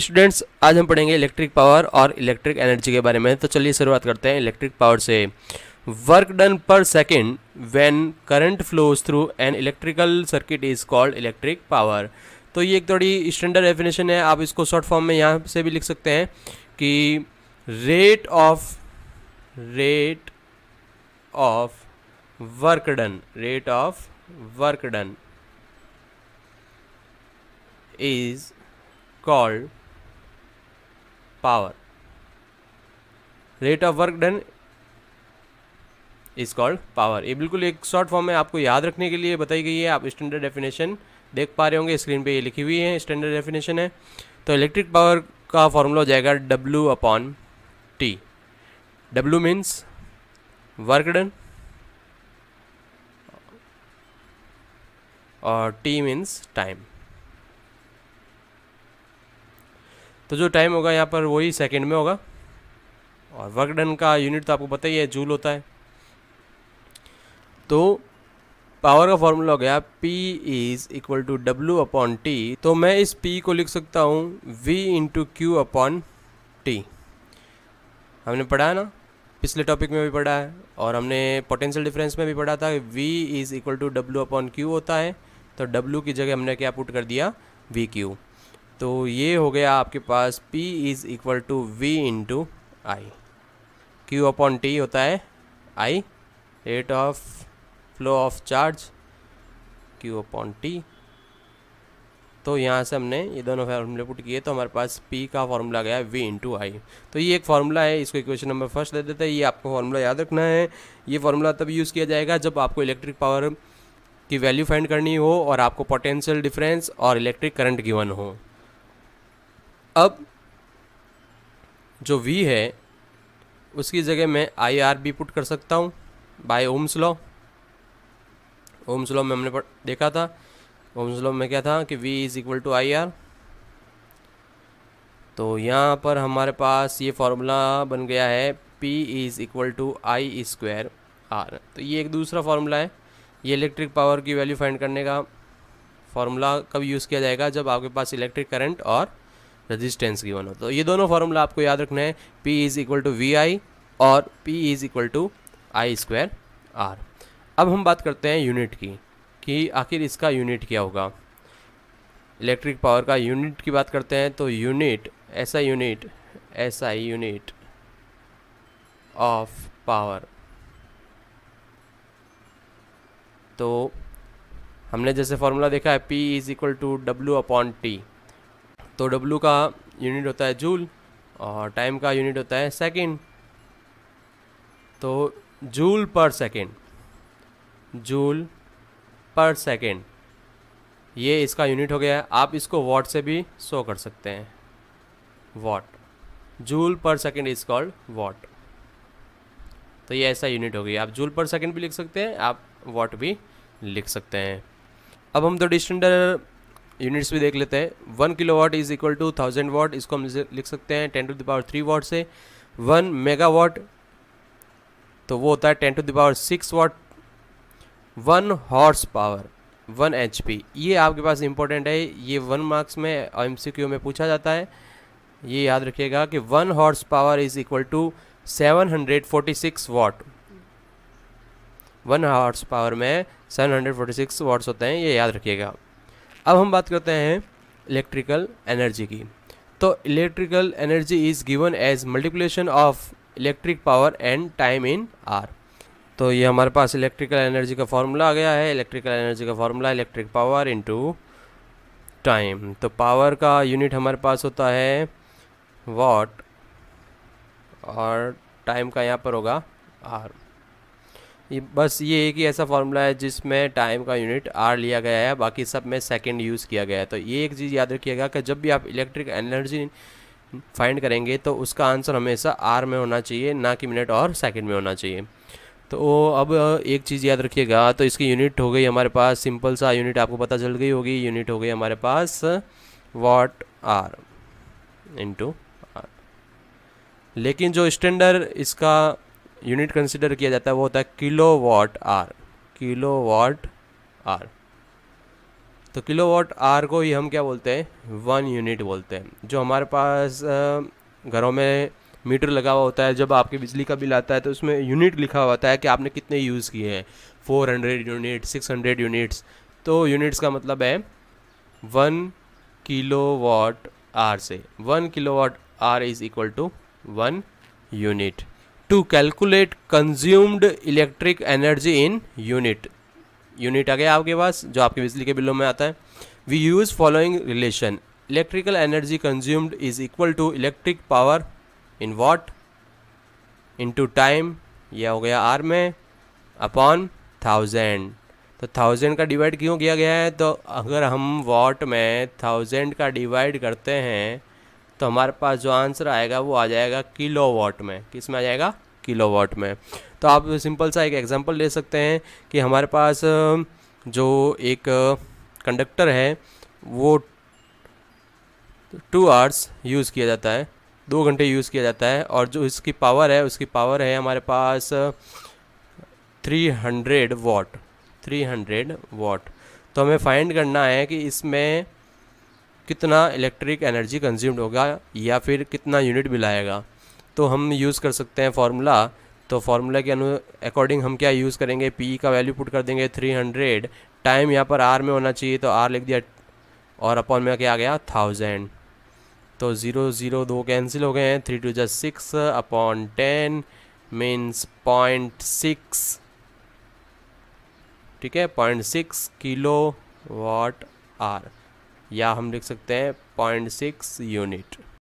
students आज हम पढ़ेंगे इलेक्ट्रिक पावर और इलेक्ट्रिक एनर्जी के बारे में तो चलिए शुरुआत करते हैं इलेक्ट्रिक पावर से work done per second when current flows through an electrical circuit is called electric power तो ये एक थोड़ी स्टैंडर्ड डेफिनेशन है आप इसको शॉर्ट फॉर्म में यहाँ से भी लिख सकते हैं कि rate of rate of work done rate of work done is called power rate of work done is called power ये बिल्कुल एक शॉर्ट फॉर्म में आपको याद रखने के लिए बताई गई है आप स्टैंडर्ड डेफिनेशन देख पा रहे होंगे स्क्रीन पे ये लिखी हुई है स्टैंडर्ड डेफिनेशन है तो इलेक्ट्रिक पावर का फॉर्मूला हो जाएगा W upon T W means work done और टी मीन्स टाइम तो जो टाइम होगा यहाँ पर वही सेकेंड में होगा और वर्क डन का यूनिट तो आपको पता ही है जूल होता है तो पावर का फॉर्मूला हो गया P is equal to W upon T तो मैं इस P को लिख सकता हूँ V into Q upon T हमने पढ़ा है ना पिछले टॉपिक में भी पढ़ा है और हमने पोटेंशियल डिफरेंस में भी पढ़ा था V is equal to W upon Q होता है तो W की जगह हमने क्या पुट कर दिया वी क्यू तो ये हो गया आपके पास P is equal to V into I Q upon T होता है I rate of flow of charge Q upon T तो यहाँ से हमने ये दोनों फार्मूले पुट किए तो हमारे पास पी का फार्मूला गया वी इंटू आई तो ये एक फार्मूला है इसको इक्वेशन नंबर फर्स्ट दे देते हैं ये आपको फार्मूला याद रखना है ये फार्मूला तब यूज़ किया जाएगा जब आपको इलेक्ट्रिक पावर की वैल्यू फाइंड करनी हो और आपको पोटेंशियल डिफरेंस और इलेक्ट्रिक करंट गिवन हो अब जो v है उसकी जगह मैं आई आर भी पुट कर सकता हूँ by ohm's law ohm's law में हमने देखा था ओम्स लॉ में क्या था कि v is equal to I R तो यहाँ पर हमारे पास ये फार्मूला बन गया है p is equal to I square R तो ये एक दूसरा फार्मूला है ये इलेक्ट्रिक पावर की वैल्यू फाइंड करने का फार्मूला कब यूज़ किया जाएगा जब आपके पास इलेक्ट्रिक करंट और रजिस्टेंस गिवन हो तो ये दोनों फार्मूला आपको याद रखना है P is equal to V I और P is equal to I square R अब हम बात करते हैं यूनिट की कि आखिर इसका यूनिट क्या होगा इलेक्ट्रिक पावर का यूनिट की बात करते हैं तो यूनिट ऐसा यूनिट ऐसा यूनिट ऑफ पावर तो हमने जैसे फॉर्मूला देखा है P is equal to W upon T तो डब्लू का यूनिट होता है जूल और टाइम का यूनिट होता है सेकेंड तो joule per second joule per second ये इसका यूनिट हो गया है आप इसको वॉट से भी शो कर सकते हैं watt joule per second is called watt तो ये ऐसा यूनिट हो गया आप जूल पर सेकेंड भी लिख सकते हैं आप वॉट भी लिख सकते हैं अब हम तो डिस्टेंडर यूनिट्स भी देख लेते हैं one kilo watt is equal to thousand watt इसको हम लिख सकते हैं ten to the power three watt से वन मेगा वाट तो वो होता है ten to the power six watt one horse power one H ये आपके पास इंपॉर्टेंट है ये वन मार्क्स में एम में पूछा जाता है ये याद रखिएगा कि one horse power is equal to seven hundred forty six watt one horse power में seven hundred forty six watts होते हैं ये याद रखिएगा अब हम बात करते हैं इलेक्ट्रिकल एनर्जी की तो electrical energy is given as multiplication of electric power and time in hour तो ये हमारे पास इलेक्ट्रिकल एनर्जी का फार्मूला आ गया है इलेक्ट्रिकल एनर्जी का formula electric power into time तो पावर का यूनिट हमारे पास होता है वॉट और टाइम का यहाँ पर होगा आर बस ये एक ही ऐसा फार्मूला है जिसमें टाइम का यूनिट आर लिया गया है बाकी सब में सेकेंड यूज़ किया गया है तो ये एक चीज़ याद रखिएगा कि जब भी आप इलेक्ट्रिक एनर्जी फाइंड करेंगे तो उसका आंसर हमेशा आर में होना चाहिए ना कि मिनट और सेकेंड में होना चाहिए तो अब एक चीज़ याद रखिएगा तो इसकी यूनिट हो गई हमारे पास सिंपल सा यूनिट आपको पता चल गई होगी यूनिट हो गई हमारे पास वाट आर इंटू आर लेकिन जो स्टैंडर्ड इसका यूनिट कंसिडर किया जाता है वो होता है kilo watt hour kilo watt hour तो किलो वॉट आर को ही हम क्या बोलते हैं वन यूनिट बोलते हैं जो हमारे पास घरों में मीटर लगा हुआ होता है जब आपके बिजली का बिल आता है तो उसमें यूनिट लिखा हुआ होता है कि आपने कितने यूज़ किए हैं four hundred unit six hundred units तो यूनिट्स का मतलब है वन किलो वाट आर से one kilo watt hour is equal to one unit to calculate consumed electric energy in unit unit आ गया आपके पास जो आपके बिजली के बिलों में आता है we use following relation electrical energy consumed is equal to electric power in watt into time यह हो गया आर में अपॉन थाउजेंड तो थाउजेंड का डिवाइड क्यों किया गया है तो अगर हम वॉट में थाउजेंड का डिवाइड करते हैं तो हमारे पास जो आंसर आएगा वो आ जाएगा किलो वाट में किस में आ जाएगा किलो वाट में तो आप सिंपल सा एक एग्जाम्पल ले सकते हैं कि हमारे पास जो एक कंडक्टर है वो टू आवर्स यूज़ किया जाता है दो घंटे यूज़ किया जाता है और जो इसकी पावर है उसकी पावर है हमारे पास three hundred watt three hundred watt तो हमें फाइंड करना है कि इसमें कितना इलेक्ट्रिक एनर्जी कंज्यूम्ड होगा या फिर कितना यूनिट मिलाएगा तो हम यूज़ कर सकते हैं फार्मूला तो फार्मूला के अनु अकॉर्डिंग हम क्या यूज़ करेंगे पी का वैल्यू पुट कर देंगे थ्री हंड्रेड टाइम यहाँ पर आर में होना चाहिए तो आर लिख दिया और अपॉन में क्या आ गया थाउजेंड तो ज़ीरो ज़ीरो दो कैंसिल हो गए हैं three two just six upon ten means point six ठीक है point six kilo watt hour या हम लिख सकते हैं पॉइंट सिक्स यूनिट